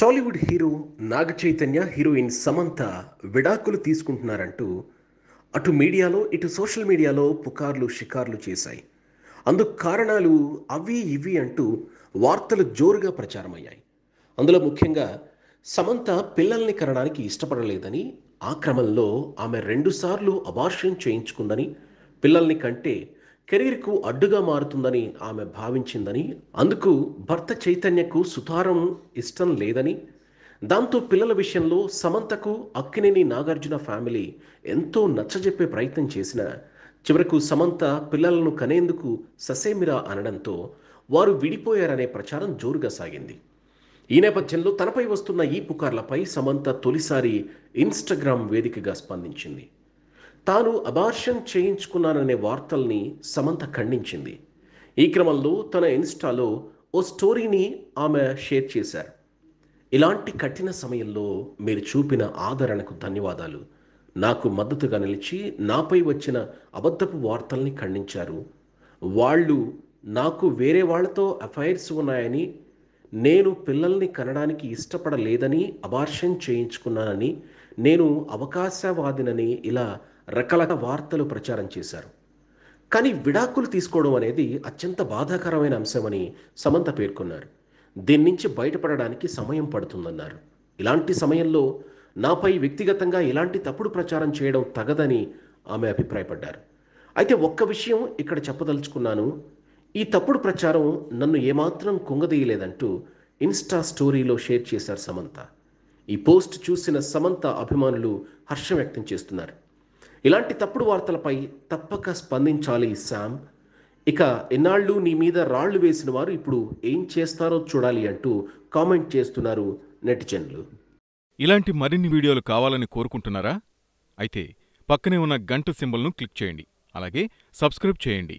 Tollywood hero Naga Chaitanya heroine Samantha విడాకులు తీసుకుంటున్నారంటూ అటు మీడియాలో ఇటు సోషల్ మీడియాలో పుకార్లు షికార్లు చేశాయి అందుకు కారణాలు అవి ఇవి అంటూ వార్తలు జోరుగా ప్రచారమయ్యాయి అందులో ముఖ్యంగా సమంత పిల్లల్ని కనడానికి ఇష్టపడలేదని ఆ క్రమంలో ఆమె రెండుసార్లు అబార్షన్ చేయించుకుందని పిల్లల్ని కంటే కెరీర్కు అడ్డుగా మారుతుందని ఆమె భావించిందని అందుకు భర్త చైతన్యకు సుతారం ఇష్టం లేదని దాంతో పిల్లల విషయంలో సమంతకు అక్కినేని నాగార్జున ఫ్యామిలీ ఎంతో నచ్చజెప్పే ప్రయత్నం చేసిన చివరకు సమంత పిల్లలను కనేందుకు ససేమిరా అనడంతో వారు విడిపోయారనే ప్రచారం జోరుగా సాగింది ఈ నేపథ్యంలో తనపై వస్తున్న ఈ పుకార్లపై సమంత తొలిసారి ఇన్స్టాగ్రామ్ వేదికగా స్పందించింది తాను అబార్షన్ చేయించుకున్నాననే వార్తల్ని సమంత ఖండించింది ఈ క్రమంలో తన ఇన్స్టాలో ఓ స్టోరీని ఆమె షేర్ చేశారు ఇలాంటి కఠిన సమయంలో మీరు చూపిన ఆదరణకు ధన్యవాదాలు నాకు మద్దతుగా నిలిచి నాపై వచ్చిన అబద్ధపు వార్తల్ని ఖండించారు వాళ్ళు నాకు వేరే వాళ్ళతో అఫైర్స్ ఉన్నాయని నేను పిల్లల్ని కనడానికి ఇష్టపడలేదని అబార్షన్ చేయించుకున్నానని నేను అవకాశవాదినని ఇలా రకల వార్తలు ప్రచారం చేశారు కానీ విడాకులు తీసుకోవడం అనేది అత్యంత బాధాకరమైన అంశమని సమంత పేర్కొన్నారు దీని నుంచి బయటపడడానికి సమయం పడుతుందన్నారు ఇలాంటి సమయంలో నాపై వ్యక్తిగతంగా ఇలాంటి తప్పుడు ప్రచారం చేయడం తగదని ఆమె అభిప్రాయపడ్డారు అయితే ఒక్క విషయం ఇక్కడ చెప్పదలుచుకున్నాను ఈ తప్పుడు ప్రచారం నన్ను ఏమాత్రం కుంగదీయలేదంటూ ఇన్స్టా స్టోరీలో షేర్ చేశారు సమంత ఈ పోస్ట్ చూసిన సమంత అభిమానులు హర్షం వ్యక్తం చేస్తున్నారు ఇలాంటి తప్పుడు వార్తలపై తప్పక స్పందించాలి శామ్ ఇక ఎన్నాళ్ళు నీ మీద రాళ్లు వేసిన వారు ఇప్పుడు ఏం చేస్తారో చూడాలి అంటూ కామెంట్ చేస్తున్నారు నెటిజన్లు ఇలాంటి మరిన్ని వీడియోలు కావాలని కోరుకుంటున్నారా అయితే పక్కనే ఉన్న గంట సింబల్ను క్లిక్ చేయండి అలాగే సబ్స్క్రైబ్ చేయండి